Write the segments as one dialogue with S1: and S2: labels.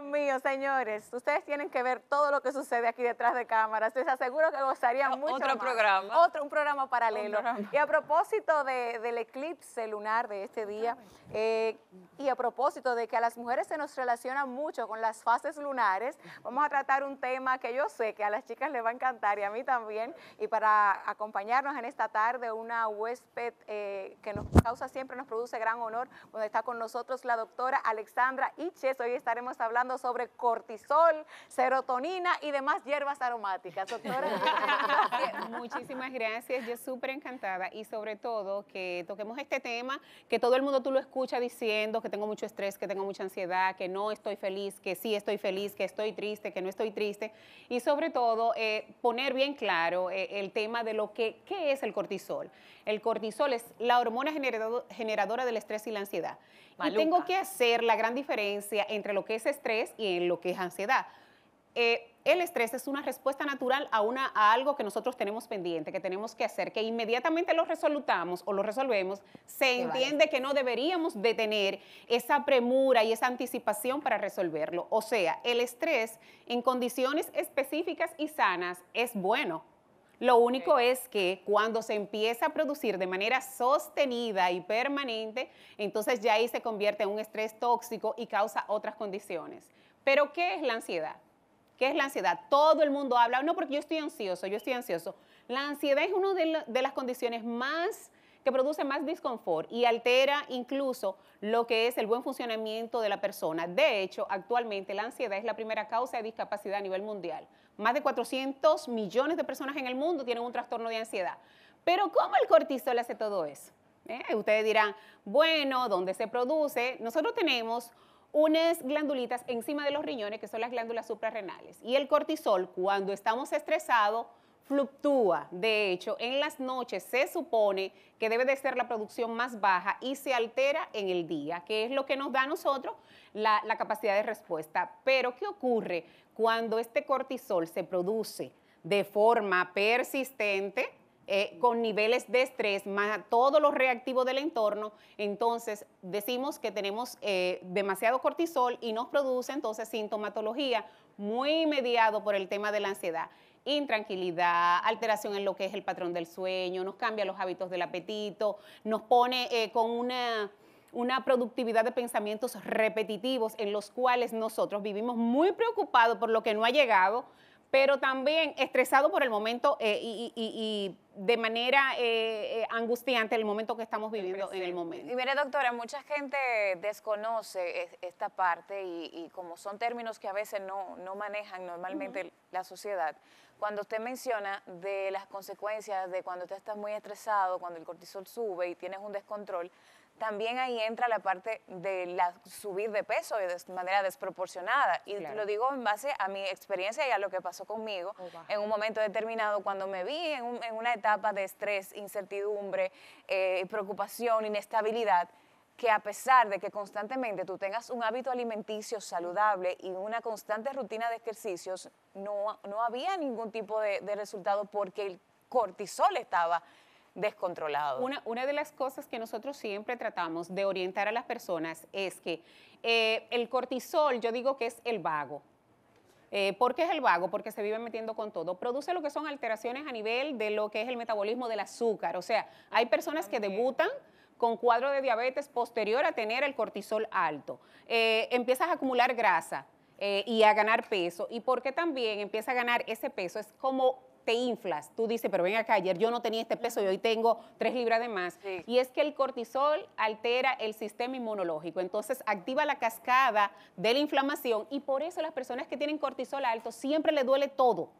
S1: mío, señores, ustedes tienen que ver todo lo que sucede aquí detrás de cámaras. Les aseguro que gustaría mucho Otro programa. Otro, un programa paralelo. Y a propósito del
S2: eclipse lunar de este día, eh, y a propósito de que a las mujeres se nos relaciona mucho con las fases lunares, vamos a tratar un tema que yo sé que a las chicas les va a
S1: encantar y a mí también. Y para acompañarnos en esta tarde, una huésped eh, que nos causa siempre, nos produce gran honor, donde está con nosotros la doctora Alexandra Itches. Hoy
S2: estaremos hablando sobre cortisol, serotonina y demás hierbas aromáticas. Doctora. Muchísimas gracias, yo súper encantada y sobre todo que toquemos este tema, que todo el mundo tú lo escucha diciendo que tengo mucho estrés, que tengo mucha ansiedad, que no estoy feliz, que sí estoy feliz, que estoy triste, que no estoy triste y sobre todo eh, poner bien claro eh, el tema de lo que, ¿qué es el cortisol? El cortisol es la hormona generadora del estrés y la ansiedad. Y tengo que hacer la gran diferencia entre lo que es estrés y en lo que es ansiedad. Eh, el estrés es una respuesta natural a, una, a algo que nosotros tenemos pendiente, que tenemos que hacer, que inmediatamente lo resolutamos o lo resolvemos, se entiende que no deberíamos detener esa premura y esa anticipación para resolverlo. O sea, el estrés en condiciones específicas y sanas es bueno, lo único es que cuando se empieza a producir de manera sostenida y permanente, entonces ya ahí se convierte en un estrés tóxico y causa otras condiciones. Pero ¿qué es la ansiedad? ¿Qué es la ansiedad? Todo el mundo habla, no porque yo estoy ansioso, yo estoy ansioso. La ansiedad es una de, de las condiciones más que produce más disconfort y altera incluso lo que es el buen funcionamiento de la persona. De hecho, actualmente la ansiedad es la primera causa de discapacidad a nivel mundial. Más de 400 millones de personas en el mundo tienen un trastorno de ansiedad. Pero ¿cómo el cortisol hace todo eso? Eh, ustedes dirán, bueno, ¿dónde se produce? Nosotros tenemos unas glandulitas encima de los riñones, que son las glándulas suprarrenales. Y el cortisol, cuando estamos estresados, fluctúa. De hecho, en las noches se supone que debe de ser la producción más baja y se altera en el día, que es lo que nos da a nosotros la, capacidad de respuesta. Pero, ¿qué ocurre cuando este cortisol se produce de forma persistente? Eh, con niveles de estrés, más todos los reactivos del entorno, entonces decimos que tenemos eh, demasiado cortisol y nos produce entonces sintomatología muy mediado por el tema de la ansiedad intranquilidad, alteración en lo que es el patrón del sueño, nos cambia los hábitos del apetito, nos pone eh, con una productividad de pensamientos repetitivos en los cuales nosotros vivimos muy preocupados por lo que no ha llegado, pero también estresados por el momento eh, y, de manera eh, angustiante el momento que estamos viviendo en el momento. Y
S1: mire, doctora, mucha gente desconoce esta parte y, como son términos que a veces no, no manejan normalmente la sociedad, cuando usted menciona de las consecuencias de cuando usted está muy estresado, cuando el cortisol sube y tienes un descontrol, también ahí entra la parte de la subir de peso de manera desproporcionada. Y lo digo en base a mi experiencia y a lo que pasó conmigo oh, en un momento determinado, cuando me vi en, una etapa de estrés, incertidumbre, eh, preocupación, inestabilidad que a pesar de que constantemente tú tengas un hábito alimenticio saludable y una constante rutina de ejercicios, no, no había ningún tipo de,
S2: resultado porque el cortisol estaba descontrolado. Una, de las cosas que nosotros siempre tratamos de orientar a las personas es que eh, el cortisol, yo digo que es el vago. Eh, ¿Por qué es el vago? Porque se vive metiendo con todo. Produce lo que son alteraciones a nivel de lo que es el metabolismo del azúcar. O sea, hay personas que debutan con cuadro de diabetes posterior a tener el cortisol alto. Eh, empiezas a acumular grasa eh, y a ganar peso. ¿Y por qué también empieza a ganar ese peso? Es como te inflas. Tú dices, pero ven acá, ayer yo no tenía este peso y hoy tengo tres libras de más. Y es que el cortisol altera el sistema inmunológico, entonces activa la cascada de la inflamación y por eso las personas que tienen cortisol alto siempre le duele todo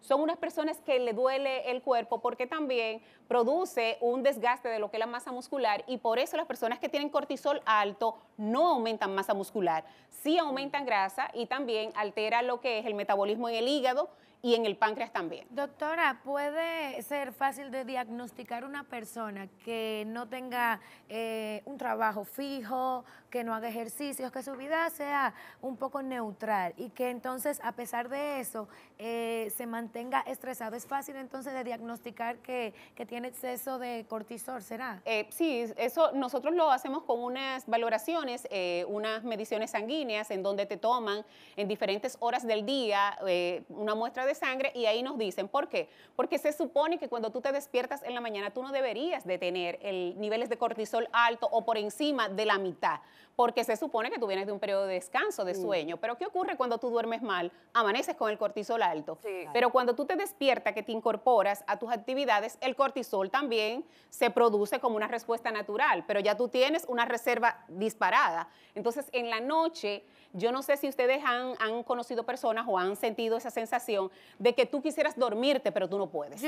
S2: son unas personas que le duele el cuerpo porque también produce un desgaste de lo que es la masa muscular y por eso las personas que tienen cortisol alto no aumentan masa muscular, sí aumentan mm. grasa y también altera lo que es el metabolismo en el hígado y en el páncreas también.
S3: Doctora, ¿puede ser fácil de diagnosticar una persona que no tenga eh, un trabajo fijo, que no haga ejercicios, que su vida sea un poco neutral y que entonces a pesar de eso eh, se mantenga estresado.
S2: Es fácil entonces de diagnosticar que, tiene exceso de cortisol, ¿será? Eh, sí, eso nosotros lo hacemos con unas valoraciones, eh, unas mediciones sanguíneas en donde te toman en diferentes horas del día una muestra de sangre y ahí nos dicen, ¿por qué? Porque se supone que cuando tú te despiertas en la mañana tú no deberías de tener el, niveles de cortisol alto o por encima de la mitad porque se supone que tú vienes de un periodo de descanso, de sueño. Pero ¿qué ocurre cuando tú duermes mal? Amaneces con el cortisol alto. Pero cuando tú te despiertas, que te incorporas a tus actividades, el cortisol también se produce como una respuesta natural, pero ya tú tienes una reserva disparada. Entonces, en la noche, yo no sé si ustedes han, conocido personas o han sentido esa sensación de que tú quisieras dormirte, pero tú no puedes.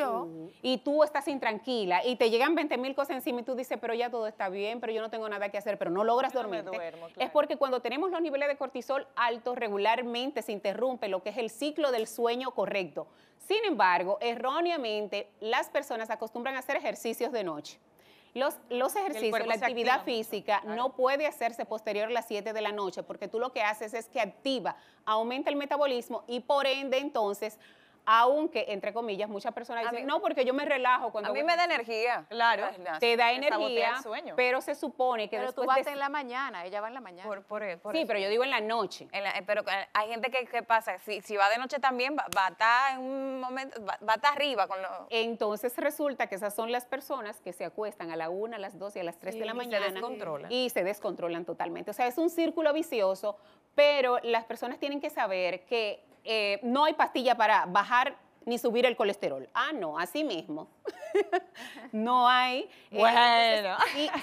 S2: Y tú estás intranquila y te llegan 20 mil cosas encima y tú dices, pero ya todo está bien, pero yo no tengo nada que hacer, pero no logras dormirte es porque cuando tenemos los niveles de cortisol altos, regularmente se interrumpe lo que es el ciclo del sueño correcto. Sin embargo, erróneamente, las personas acostumbran a hacer ejercicios de noche. Los, ejercicios, la actividad física no puede hacerse posterior a las 7 de la noche porque tú lo que haces es que activa, aumenta el metabolismo y por ende entonces aunque, entre comillas, muchas personas dicen, no, porque yo me relajo cuando... A mí me da energía. Claro, te da energía, pero se supone que pero tú vas en la
S1: mañana, ella va en la mañana. sí, pero
S2: yo digo en la noche.
S1: Eh, pero hay gente que, ¿qué pasa, si, va de noche también, va, va a en un momento, va,
S2: arriba con los... Entonces resulta que esas son las personas que se acuestan a la una, a las dos y a las tres de la mañana. Y se descontrolan. Y se descontrolan totalmente. O sea, es un círculo vicioso, pero las personas tienen que saber que eh, no hay pastilla para bajar ni subir el colesterol. Ah, no, así mismo. no hay. Eh, bueno.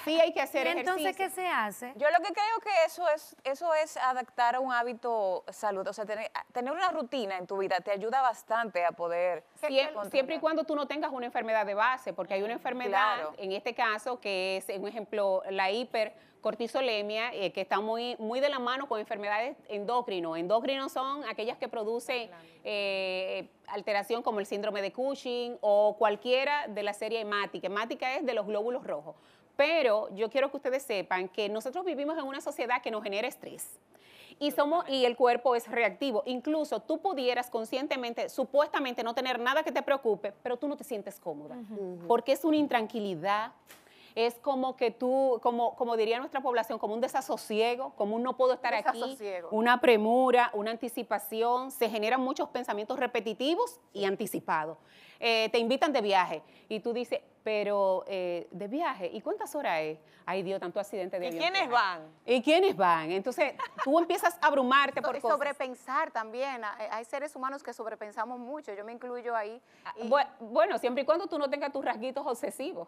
S1: sí, hay que hacer ¿Y entonces qué se hace? Yo lo que creo que eso es, eso es adaptar a un
S2: hábito salud. O sea, tener, ah, una rutina en tu vida te ayuda bastante a poder. Siempre, siempre, y cuando tú no tengas una enfermedad de base, porque hay una mm, enfermedad, en este caso, que es, un ejemplo, la hipercortisolemia, cortisolemia, eh, que está muy, muy de la mano con enfermedades endocrino. Endocrinos son aquellas que producen eh, alteración como el síndrome de Cushing o cualquiera de la serie hemática. Hemática es de los glóbulos rojos. Pero yo quiero que ustedes sepan que nosotros vivimos en una sociedad que nos genera estrés. Y, somos, y el cuerpo es reactivo. Incluso tú pudieras conscientemente, supuestamente no tener nada que te preocupe, pero tú no te sientes cómoda, porque es una intranquilidad. Es como que tú, como, como diría nuestra población, como un desasosiego, como un no puedo estar aquí, una premura, una anticipación, se generan muchos pensamientos repetitivos y anticipados. Eh, te invitan de viaje y tú dices, pero eh, de viaje, ¿y cuántas horas es? Ay Dios, tanto accidente de ¿Y quiénes van? ¿Y quiénes van? Entonces, tú empiezas a abrumarte por y sobrepensar también. Eh, hay seres humanos que sobrepensamos mucho, yo me incluyo ahí. Ah, bueno, siempre y cuando tú no tengas tus rasguitos obsesivos.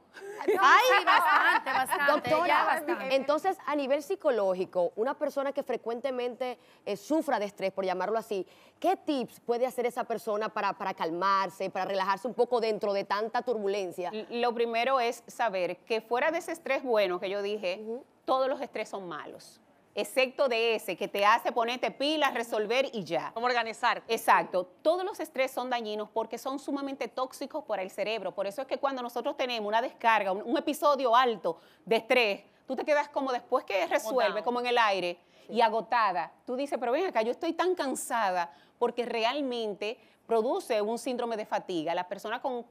S2: Ay, bastante, bastante. Doctora,
S3: entonces, a nivel psicológico, una persona que frecuentemente sufra de estrés, por llamarlo así, ¿qué tips puede hacer esa persona para, para calmarse, para relajarse? un poco dentro de tanta turbulencia?
S2: Lo primero es saber que fuera de ese estrés bueno que yo dije, todos los estrés son malos excepto de ese que te hace ponerte pilas, resolver y ya. Como organizar. Exacto. Todos los estrés son dañinos porque son sumamente tóxicos para el cerebro. Por eso es que cuando nosotros tenemos una descarga, un, episodio alto de estrés, tú te quedas como después que resuelve, como en el aire, y agotada. Tú dices, pero ven acá, yo estoy tan cansada porque realmente produce un síndrome de fatiga. Las personas con,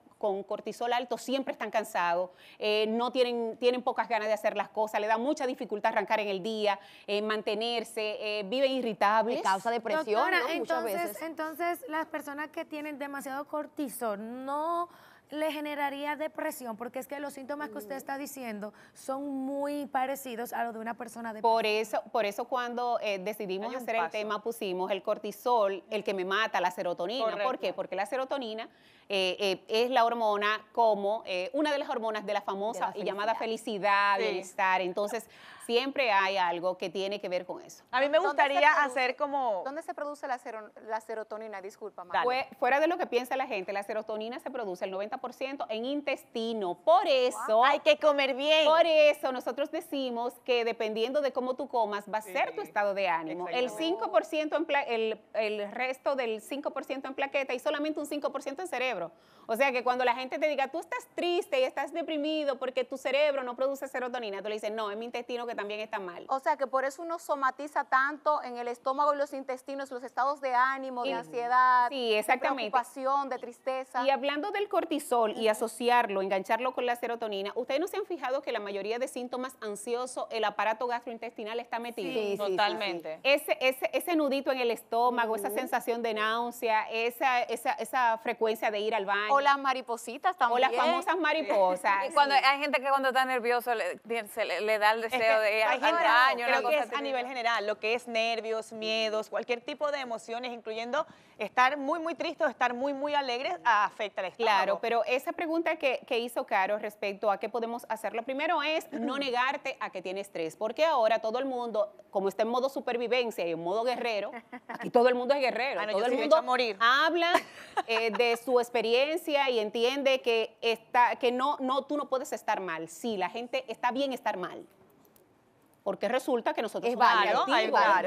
S2: cortisol alto siempre están cansados, eh, no tienen, tienen pocas ganas de hacer las cosas, le da mucha dificultad arrancar en el día, eh, mantenerse, eh, viven irritables. causa depresión Entonces,
S3: las personas que tienen demasiado cortisol no le generaría depresión, porque es que los síntomas que usted mm. está diciendo son
S2: muy parecidos a los de una persona depresiva. Por eso, por eso cuando eh, decidimos hacer el tema pusimos el cortisol, el que me mata, la serotonina. ¿Por qué? Porque la serotonina eh, eh, es la hormona como eh, una de las hormonas de la famosa y llamada felicidad, bienestar. Entonces, siempre hay algo que tiene que ver con eso. A mí me gustaría hacer como... ¿Dónde se produce la, serotonina? Disculpa, Fue, Fuera de lo que piensa la gente, la serotonina se produce el 90% en intestino. Por eso... Hay que comer bien. Por eso nosotros decimos que dependiendo de cómo tú comas, va a ser tu estado de ánimo. El 5% en el resto del 5% en plaqueta y solamente un 5% en cerebro. O sea que cuando la gente te diga, tú estás triste y estás deprimido porque tu cerebro no produce serotonina, tú le dices, no, es mi intestino que también está mal. O sea que por eso uno somatiza tanto en el estómago y los intestinos los estados de ánimo, de ansiedad, de preocupación, de tristeza. Y hablando del cortisol y asociarlo, engancharlo con la serotonina, ¿ustedes no se han fijado que la mayoría de síntomas ansiosos, el aparato gastrointestinal está metido? Sí, totalmente. ese, nudito en el estómago, esa sensación de náusea, esa, esa frecuencia de al baño. O las maripositas también. O las famosas mariposas. Y cuando hay
S1: gente que cuando está nervioso le, le, da el deseo de ir al baño. a nivel
S2: general, lo que es nervios, miedos, cualquier tipo de emociones, incluyendo estar muy, muy triste estar muy, muy alegre, afecta al estómago. Claro, pero esa pregunta que, hizo Caro respecto a qué podemos hacer, lo primero es no negarte a que tienes estrés, porque ahora todo el mundo, como está en modo supervivencia y en modo guerrero, y todo el mundo es guerrero, ah, todo el mundo habla eh, de su experiencia experiencia y entiende que, está, que no, no, tú no puedes estar mal. Sí, la gente está bien estar mal. Porque resulta que nosotros es válido,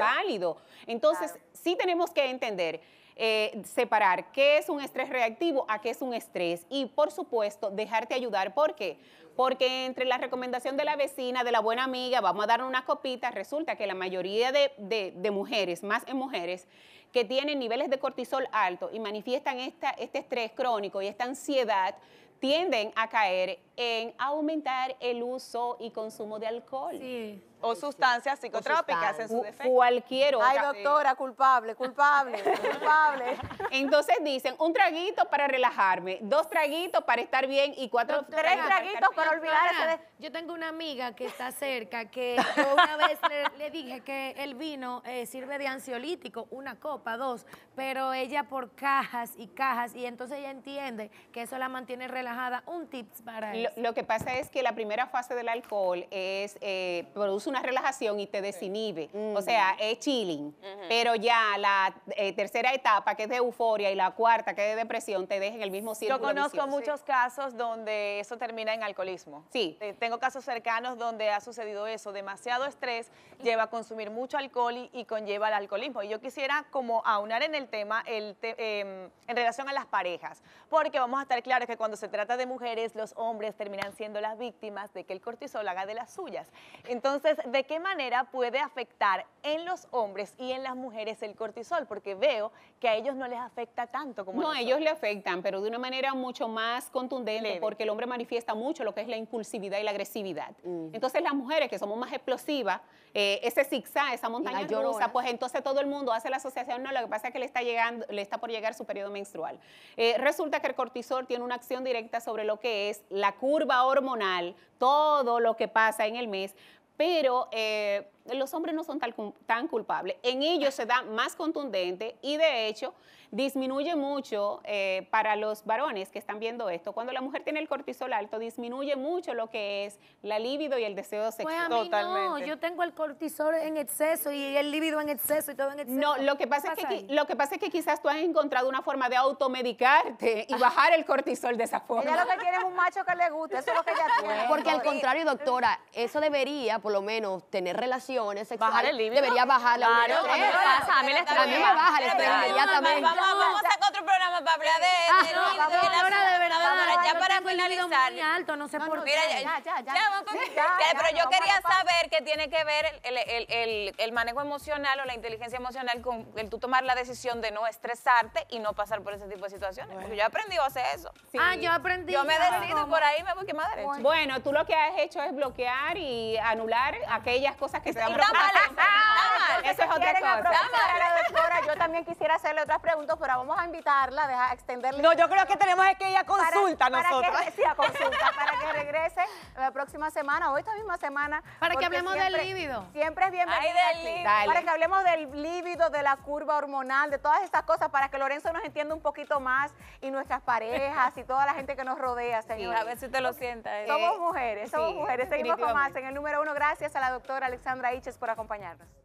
S2: válido. Entonces, sí tenemos que entender, eh, separar qué es un estrés reactivo a qué es un estrés. Y, por supuesto, dejarte ayudar. ¿Por qué? porque entre la recomendación de la vecina, de la buena amiga, vamos a dar una copita, resulta que la mayoría de, mujeres, más en mujeres, que tienen niveles de cortisol alto y manifiestan este estrés crónico y esta ansiedad, tienden a caer en aumentar el uso y consumo de alcohol. O este, sustancias psicotrópicas en su defecto. Cualquier otra. Ay, doctora, culpable, culpable, culpable. Entonces dicen, un traguito para relajarme, dos traguitos para estar bien y cuatro, tres traguitos para, olvidar
S3: Yo tengo una amiga que está cerca que una vez le, dije que el vino eh, sirve de ansiolítico, una copa, dos, pero ella por cajas y cajas y entonces ella entiende que eso la mantiene relajada. Un tips para lo,
S2: que pasa es que la primera fase del alcohol es eh, produce una relajación y te desinhibe. Mm. O sea, es chilling. Pero ya la eh, tercera etapa, que es de euforia, y la cuarta, que es de depresión, te deja en el mismo círculo. Yo conozco muchos casos donde eso termina en alcoholismo. Sí. Eh, tengo casos cercanos donde ha sucedido eso. Demasiado estrés lleva a consumir mucho alcohol y, conlleva el alcoholismo. Y yo quisiera como aunar en el tema el em, en relación a las parejas. Porque vamos a estar claros que cuando se trata de mujeres, los hombres terminan siendo las víctimas de que el cortisol haga de las suyas. Entonces, ¿de qué manera puede afectar en los hombres y en las mujeres el cortisol? Porque veo que a ellos no les afecta tanto como No, a ellos le afectan, pero de una manera mucho más contundente porque el hombre manifiesta mucho lo que es la impulsividad y la agresividad. Entonces, las mujeres que somos más explosivas, eh, ese zigzag, esa montaña rusa, pues entonces todo el mundo hace la asociación, no, lo que pasa es que le está llegando, le está por llegar su periodo menstrual. Eh, resulta que el cortisol tiene una acción directa sobre lo que es la curva hormonal, todo lo que pasa en el mes, pero eh, los hombres no son tan, tan culpables. En ellos se da más contundente y de hecho disminuye mucho eh, para los varones que están viendo esto. Cuando la mujer tiene el cortisol alto, disminuye mucho lo que es la libido y el deseo pues, sexual. Totalmente. No, yo tengo el cortisol en exceso y el libido en exceso y todo en exceso. No, lo que pasa, es que lo que pasa es que quizás tú has encontrado una forma de automedicarte y bajar el cortisol de esa forma. Ella lo que quiere un macho que le guste, eso es lo que ella tiene. Porque al contrario, doctora, eso
S3: debería por lo menos tener relación Bajar el libro. Debería bajar eh, la Claro, pasa?
S2: A mí les
S1: A mí me baja el estrés inmediatamente. Vamos, vamos a sacar otro programa para hablar de, de Ya para
S2: finalizar. no sé por qué. Ya, ya, ya. Pero yo quería
S1: saber qué tiene que ver el manejo emocional o la inteligencia emocional con el tú tomar la decisión de no estresarte y no pasar por ese tipo de situaciones. Porque yo he aprendido a hacer eso. Ah, yo aprendí. Yo me decido por ahí me
S2: voy que derecho. Bueno, tú lo que has hecho es bloquear y anular aquellas cosas que eso es otra cosa. yo también quisiera hacerle otras preguntas, pero vamos a invitarla, deja extenderle. No, yo creo que tenemos que ir a
S3: consulta nosotros.
S1: Para que, regrese la próxima semana o esta misma semana.
S2: Para que hablemos del líbido. Siempre es bienvenida Para que hablemos del líbido, de la curva hormonal, de todas estas cosas, para que Lorenzo nos entienda un poquito más y nuestras parejas y toda la gente que nos rodea, a ver si
S1: te lo sienta. Eh. Somos mujeres,
S2: somos mujeres. Seguimos con más en el número uno. Gracias a la doctora Alexandra Gracias por acompañarnos.